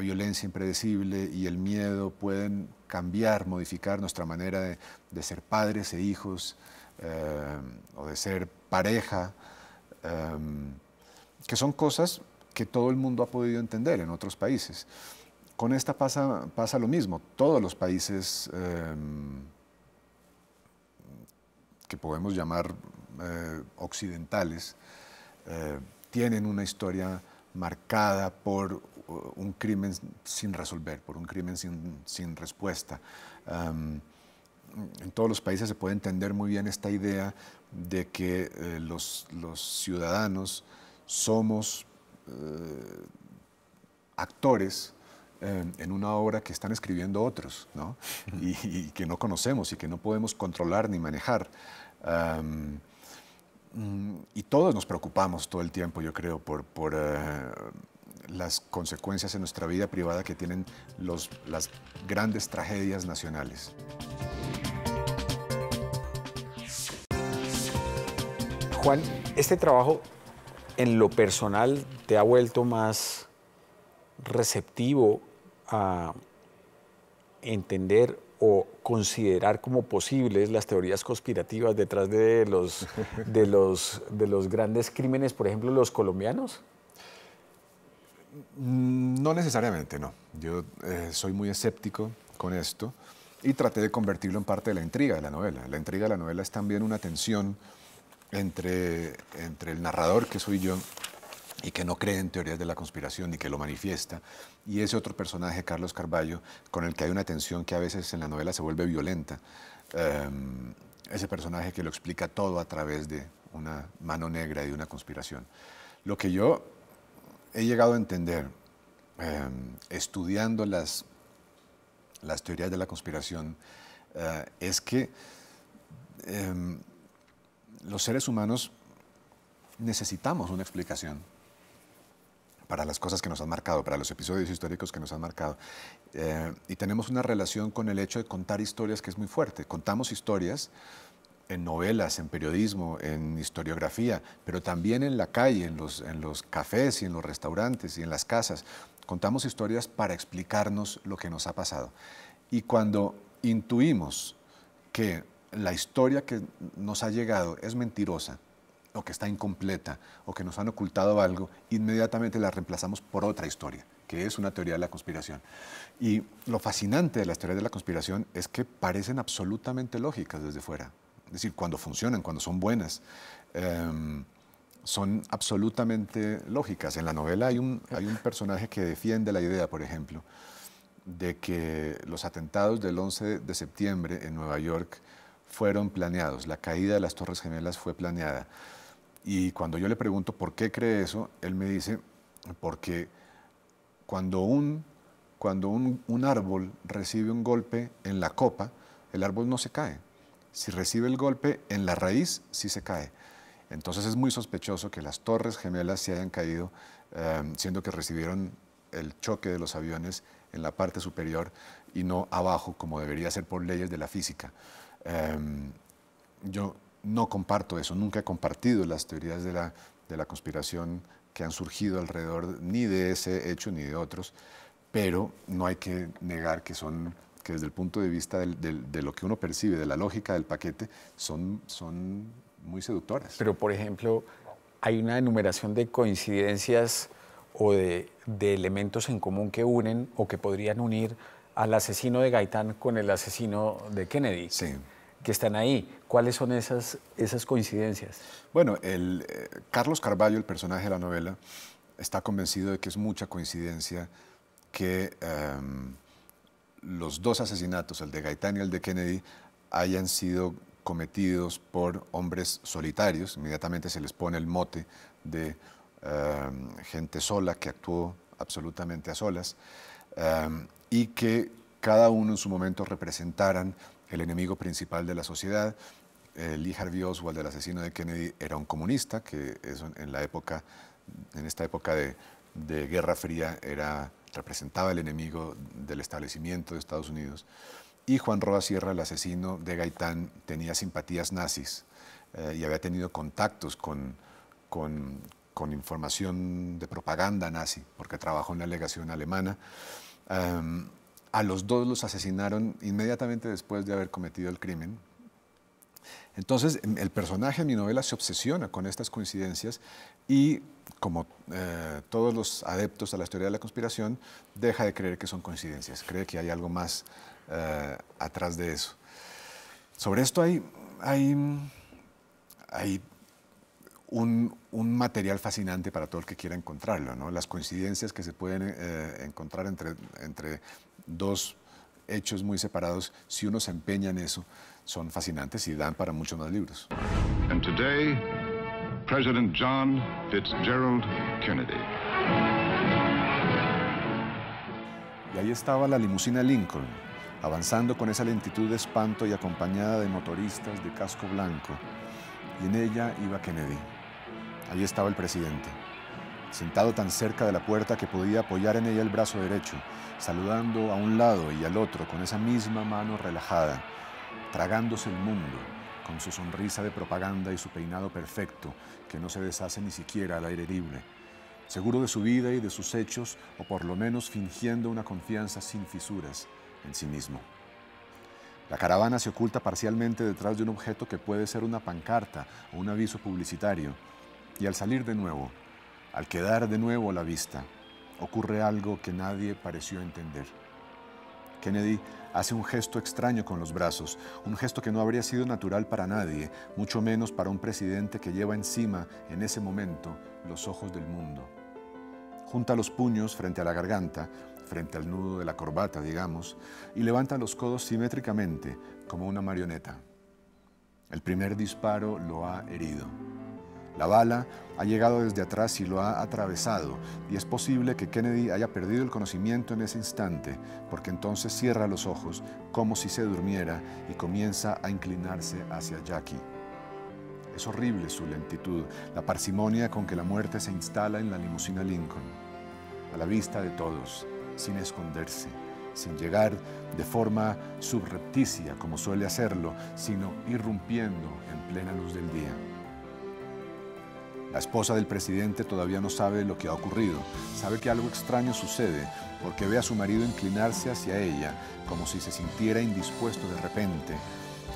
violencia impredecible y el miedo pueden cambiar, modificar nuestra manera de, ser padres e hijos em, o de ser pareja que son cosas que todo el mundo ha podido entender en otros países. Con esta pasa, lo mismo. Todos los países em, que podemos llamar eh, occidentales eh, tienen una historia marcada por uh, un crimen sin resolver, por un crimen sin, respuesta. Em, en todos los países se puede entender muy bien esta idea de que eh, los, ciudadanos somos eh, actores eh, en una obra que están escribiendo otros, ¿no? y, que no conocemos y que no podemos controlar ni manejar. Em, mm, y todos nos preocupamos todo el tiempo, yo creo, por, eh, las consecuencias en nuestra vida privada que tienen los, las grandes tragedias nacionales. Juan, este trabajo en lo personal te ha vuelto más receptivo a entender o considerar como posibles las teorías conspirativas detrás de los, de los, de los grandes crímenes, por ejemplo, los colombianos? Mm, no necesariamente, no. Yo eh, soy muy escéptico con esto y traté de convertirlo en parte de la intriga de la novela. La intriga de la novela es también una tensión entre, entre el narrador que soy yo y que no cree en teorías de la conspiración y que lo manifiesta, y ese otro personaje, Carlos Carballo, con el que hay una tensión que a veces en la novela se vuelve violenta, em, ese personaje que lo explica todo a través de una mano negra y de una conspiración. Lo que yo he llegado a entender em, estudiando las, las teorías de la conspiración eh, es que em, los seres humanos necesitamos una explicación para las cosas que nos han marcado, para los episodios históricos que nos han marcado. Eh, y tenemos una relación con el hecho de contar historias que es muy fuerte. Contamos historias en novelas, en periodismo, en historiografía, pero también en la calle, en los cafés y en los restaurantes y en las casas. Contamos historias para explicarnos lo que nos ha pasado. Y cuando intuimos que la historia que nos ha llegado es mentirosa o que está incompleta o que nos han ocultado algo, inmediatamente la reemplazamos por otra historia, que es una teoría de la conspiración. Y lo fascinante de las teorías de la conspiración es que parecen absolutamente lógicas desde fuera. Es decir, cuando funcionan, cuando son buenas, em, son absolutamente lógicas. En la novela hay un, hay un personaje que defiende la idea, por ejemplo, de que los atentados del 11 de septiembre en Nueva York fueron planeados, la caída de las Torres Gemelas fue planeada. Y cuando yo le pregunto por qué cree eso, él me dice, porque cuando un, cuando un, árbol recibe un golpe en la copa, el árbol no se cae. Si recibe el golpe en la raíz, sí se cae. Entonces es muy sospechoso que las Torres Gemelas se hayan caído, eh, siendo que recibieron el choque de los aviones en la parte superior y no abajo, como debería ser por leyes de la física. Em, yo no comparto eso, nunca he compartido las teorías de la, de la conspiración que han surgido alrededor ni de ese hecho ni de otros, pero no hay que negar que son que desde el punto de vista de lo que uno percibe, de la lógica del paquete, son, son muy seductoras. Pero, por ejemplo, hay una enumeración de coincidencias o de, de elementos en común que unen o que podrían unir al asesino de Gaitán con el asesino de Kennedy. Que están ahí. ¿Cuáles son esas, esas coincidencias? Bueno, el, eh, Carlos Carballo, el personaje de la novela, está convencido de que es mucha coincidencia que em, los dos asesinatos, el de Gaitán y el de Kennedy, hayan sido cometidos por hombres solitarios. Inmediatamente se les pone el mote de em, gente sola que actuó absolutamente a solas. Em, y que cada uno en su momento representaran el enemigo principal de la sociedad. Lee Harvey Oswald, el asesino de Kennedy, era un comunista, que en, la época, en esta época de, Guerra Fría era, representaba el enemigo del establecimiento de Estados Unidos. Y Juan Roa Sierra, el asesino de Gaitán, tenía simpatías nazis eh, y había tenido contactos con, con, con información de propaganda nazi, porque trabajó en la legación alemana. Em, a los dos los asesinaron inmediatamente después de haber cometido el crimen. Entonces, em, el personaje de mi novela se obsesiona con estas coincidencias y, como eh, todos los adeptos a la teoría de la conspiración, deja de creer que son coincidencias, cree que hay algo más eh, atrás de eso. Sobre esto hay, hay, hay un, material fascinante para todo el que quiera encontrarlo. ¿no? Las coincidencias que se pueden eh, encontrar entre, entre dos hechos muy separados, si uno se empeña en eso, son fascinantes y dan para muchos más libros. President John Fitzgerald Kennedy. Y ahí estaba la limusina Lincoln, avanzando con esa lentitud de espanto y acompañada de motoristas de casco blanco. Y en ella iba Kennedy. Allí estaba el presidente, sentado tan cerca de la puerta que podía apoyar en ella el brazo derecho, saludando a un lado y al otro con esa misma mano relajada, tragándose el mundo con su sonrisa de propaganda y su peinado perfecto, que no se deshace ni siquiera al aire libre. Seguro de su vida y de sus hechos, o por lo menos fingiendo una confianza sin fisuras en sí mismo. La caravana se oculta parcialmente detrás de un objeto que puede ser una pancarta o un aviso publicitario, y al salir de nuevo, al quedar de nuevo a la vista, ocurre algo que nadie pareció entender. Kennedy hace un gesto extraño con los brazos, un gesto que no habría sido natural para nadie, mucho menos para un presidente que lleva encima, en ese momento, los ojos del mundo. Junta los puños frente a la garganta, frente al nudo de la corbata, digamos, y levanta los codos simétricamente, como una marioneta. El primer disparo lo ha herido. La bala ha llegado desde atrás y lo ha atravesado, y es posible que Kennedy haya perdido el conocimiento en ese instante, porque entonces cierra los ojos como si se durmiera y comienza a inclinarse hacia Jackie. Es horrible su lentitud, la parsimonia con que la muerte se instala en la limusina Lincoln, a la vista de todos, sin esconderse, sin llegar de forma subrepticia como suele hacerlo, sino irrumpiendo en plena luz del día. La esposa del presidente todavía no sabe lo que ha ocurrido, sabe que algo extraño sucede porque ve a su marido inclinarse hacia ella como si se sintiera indispuesto de repente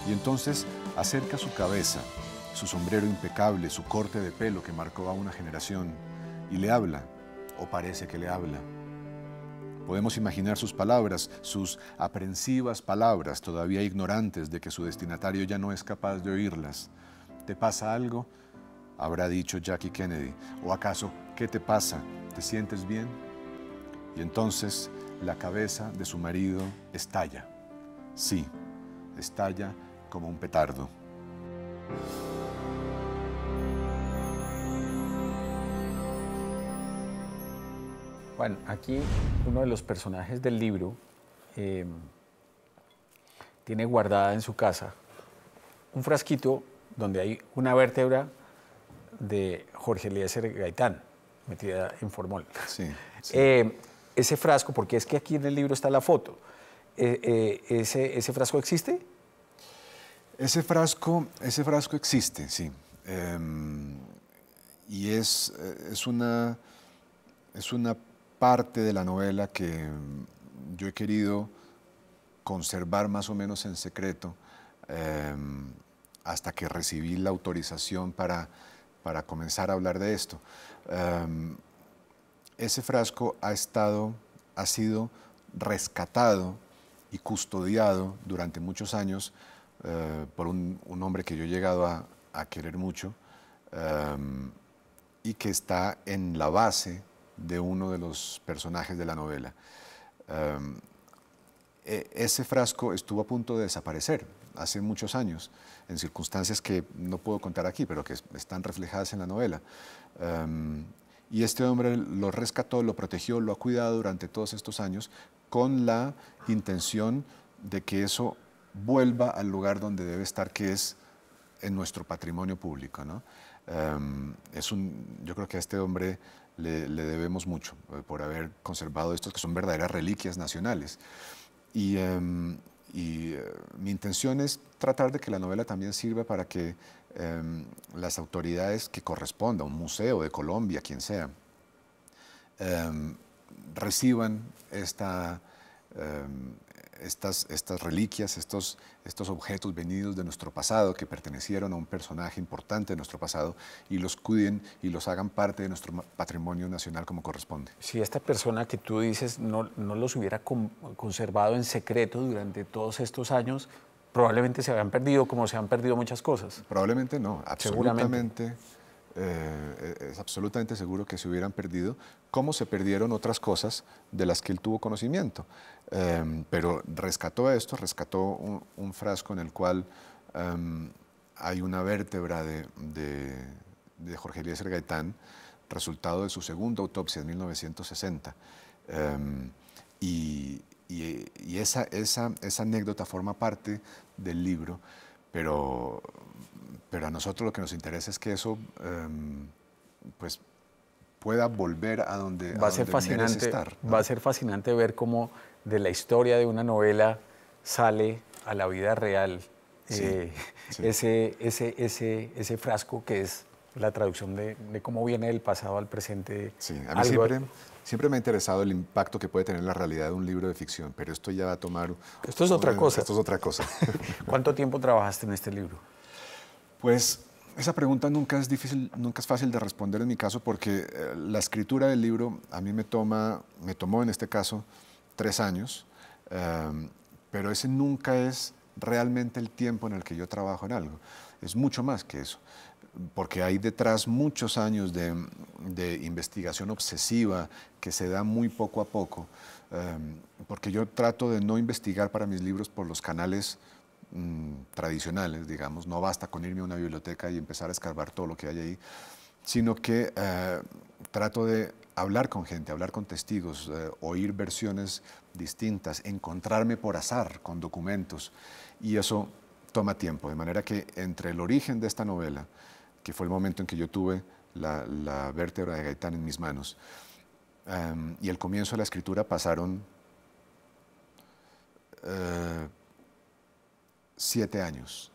y entonces acerca su cabeza, su sombrero impecable, su corte de pelo que marcó a una generación y le habla, o parece que le habla. Podemos imaginar sus palabras, sus aprensivas palabras, todavía ignorantes de que su destinatario ya no es capaz de oírlas. ¿Te pasa algo? habrá dicho Jackie Kennedy. ¿O acaso, qué te pasa? ¿Te sientes bien? Y entonces la cabeza de su marido estalla. Sí, estalla como un petardo. Bueno, aquí uno de los personajes del libro eh, tiene guardada en su casa un frasquito donde hay una vértebra de Jorge Eliezer Gaitán, metida en formol. Eh, ese frasco, porque es que aquí en el libro está la foto, eh, eh, ese, ¿ese, frasco existe? Ese frasco, ese frasco existe, sí. Em, y es, es, una, es una parte de la novela que yo he querido conservar más o menos en secreto em, hasta que recibí la autorización para para comenzar a hablar de esto. Em, ese frasco ha estado, ha sido rescatado y custodiado durante muchos años eh, por un, hombre que yo he llegado a, querer mucho em, y que está en la base de uno de los personajes de la novela. Em, e, ese frasco estuvo a punto de desaparecer hace muchos años en circunstancias que no puedo contar aquí, pero que están reflejadas en la novela. Em, y este hombre lo rescató, lo protegió, lo ha cuidado durante todos estos años con la intención de que eso vuelva al lugar donde debe estar, que es en nuestro patrimonio público. Em, es un, yo creo que a este hombre le, debemos mucho eh, por haber conservado estos que son verdaderas reliquias nacionales. Y, em, y eh, mi intención es tratar de que la novela también sirva para que em, las autoridades que corresponda, un museo de Colombia, quien sea, em, reciban esta em, estas, estas reliquias, estos, estos objetos venidos de nuestro pasado que pertenecieron a un personaje importante de nuestro pasado y los cuiden y los hagan parte de nuestro patrimonio nacional como corresponde. Si esta persona que tú dices no, no los hubiera conservado en secreto durante todos estos años, probablemente se habían perdido como se han perdido muchas cosas. Probablemente no, absolutamente. Seguramente eh, eh, es absolutamente seguro que se hubieran perdido, como se perdieron otras cosas de las que él tuvo conocimiento. Em, pero rescató esto, rescató un, frasco en el cual em, hay una vértebra de, de, de Jorge Eliezer Gaitán, resultado de su segunda autopsia en 1960. Em, y, y esa, esa, esa anécdota forma parte del libro, pero pero a nosotros lo que nos interesa es que eso em, pues, pueda volver a donde va a, ser fascinante estar, Va a ser fascinante ver cómo de la historia de una novela sale a la vida real eh, Ese, frasco que es la traducción de, cómo viene del pasado al presente. Sí, a mí siempre, me ha interesado el impacto que puede tener la realidad de un libro de ficción, pero esto ya va a tomar... Esto es otra cosa. Esto es otra cosa. ¿Cuánto tiempo trabajaste en este libro? Pues esa pregunta nunca es difícil, nunca es fácil de responder en mi caso porque eh, la escritura del libro a mí me toma, me tomó en este caso tres años, em, pero ese nunca es realmente el tiempo en el que yo trabajo en algo. Es mucho más que eso, porque hay detrás muchos años de, investigación obsesiva que se da muy poco a poco, em, porque yo trato de no investigar para mis libros por los canales Mm, tradicionales, digamos, no basta con irme a una biblioteca y empezar a escarbar todo lo que hay ahí, sino que eh, trato de hablar con gente, hablar con testigos, eh, oír versiones distintas, encontrarme por azar con documentos. Y eso toma tiempo, de manera que entre el origen de esta novela, que fue el momento en que yo tuve la, vértebra de Gaitán en mis manos, em, y el comienzo de la escritura pasaron... Eh, siete años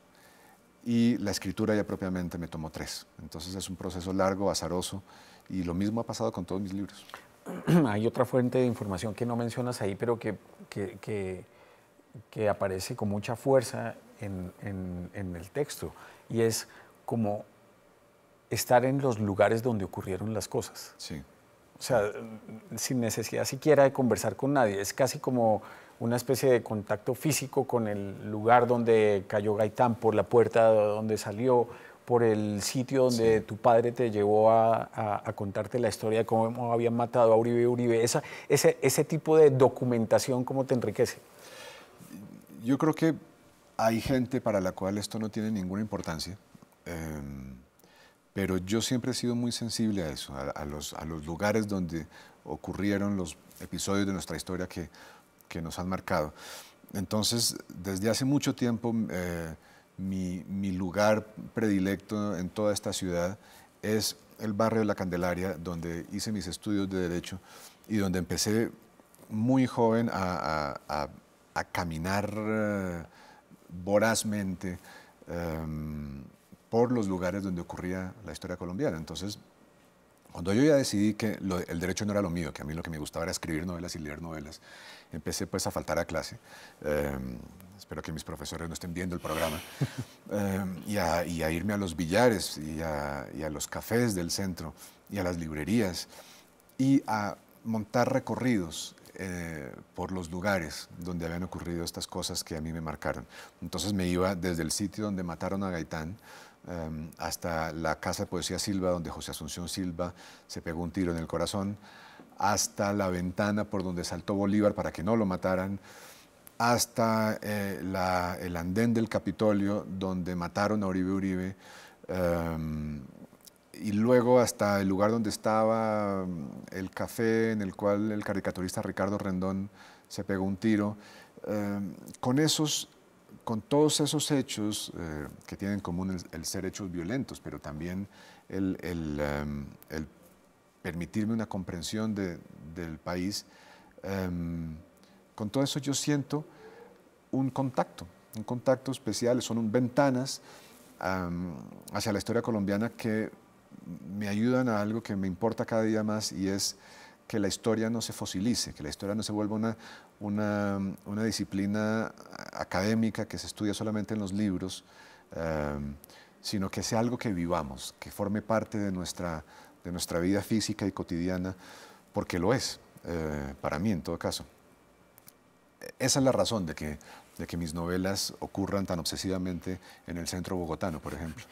y la escritura ya propiamente me tomó tres. Entonces es un proceso largo, azaroso y lo mismo ha pasado con todos mis libros. Hay otra fuente de información que no mencionas ahí, pero que, que, que, aparece con mucha fuerza en, en el texto y es como estar en los lugares donde ocurrieron las cosas. Sí. O sea, sin necesidad siquiera de conversar con nadie. Es casi como una especie de contacto físico con el lugar donde cayó Gaitán, por la puerta donde salió, por el sitio donde tu padre te llevó a, contarte la historia de cómo habían matado a Uribe Uribe. ese, ese tipo de documentación, ¿cómo te enriquece? Yo creo que hay gente para la cual esto no tiene ninguna importancia. Em, pero yo siempre he sido muy sensible a eso, los, a los lugares donde ocurrieron los episodios de nuestra historia que que nos han marcado. Entonces, desde hace mucho tiempo, eh, mi, lugar predilecto en toda esta ciudad es el barrio de la Candelaria, donde hice mis estudios de derecho y donde empecé muy joven a, caminar eh, vorazmente em, por los lugares donde ocurría la historia colombiana. Entonces, cuando yo ya decidí que el derecho no era lo mío, que a mí lo que me gustaba era escribir novelas y leer novelas, empecé pues a faltar a clase. Em, espero que mis profesores no estén viendo el programa. Em, y, a, irme a los billares y a, los cafés del centro y a las librerías y a montar recorridos eh, por los lugares donde habían ocurrido estas cosas que a mí me marcaron. Entonces me iba desde el sitio donde mataron a Gaitán Em, hasta la Casa de Poesía Silva, donde José Asunción Silva se pegó un tiro en el corazón, hasta la ventana por donde saltó Bolívar para que no lo mataran, hasta eh, el andén del Capitolio, donde mataron a Uribe Uribe, em, y luego hasta el lugar donde estaba mm, el café en el cual el caricaturista Ricardo Rendón se pegó un tiro. Em, con esos con todos esos hechos eh, que tienen en común el, ser hechos violentos, pero también el, em, permitirme una comprensión del país, em, con todo eso yo siento un contacto, un contacto especial, son ventanas em, hacia la historia colombiana que me ayudan a algo que me importa cada día más y es que la historia no se fosilice, que la historia no se vuelva una, una, disciplina académica que se estudia solamente en los libros, eh, sino que sea algo que vivamos, que forme parte de nuestra, de nuestra vida física y cotidiana, porque lo es, eh, para mí en todo caso. Esa es la razón de que de que mis novelas ocurran tan obsesivamente en el centro bogotano, por ejemplo.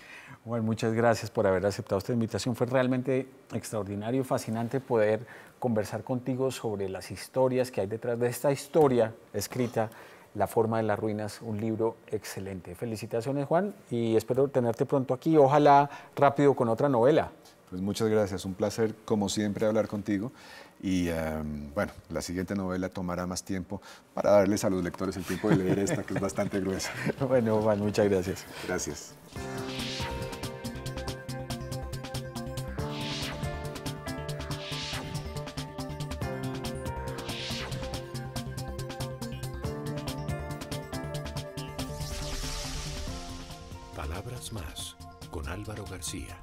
Juan, muchas gracias por haber aceptado esta invitación. Fue realmente extraordinario fascinante poder conversar contigo sobre las historias que hay detrás de esta historia escrita, La forma de las ruinas, un libro excelente. Felicitaciones, Juan, y espero tenerte pronto aquí, ojalá rápido con otra novela. Pues muchas gracias, un placer como siempre hablar contigo y em, bueno, la siguiente novela tomará más tiempo para darles a los lectores el tiempo de leer esta, que es bastante gruesa. Bueno, Juan, muchas gracias. Gracias. Palabras más con Álvaro García.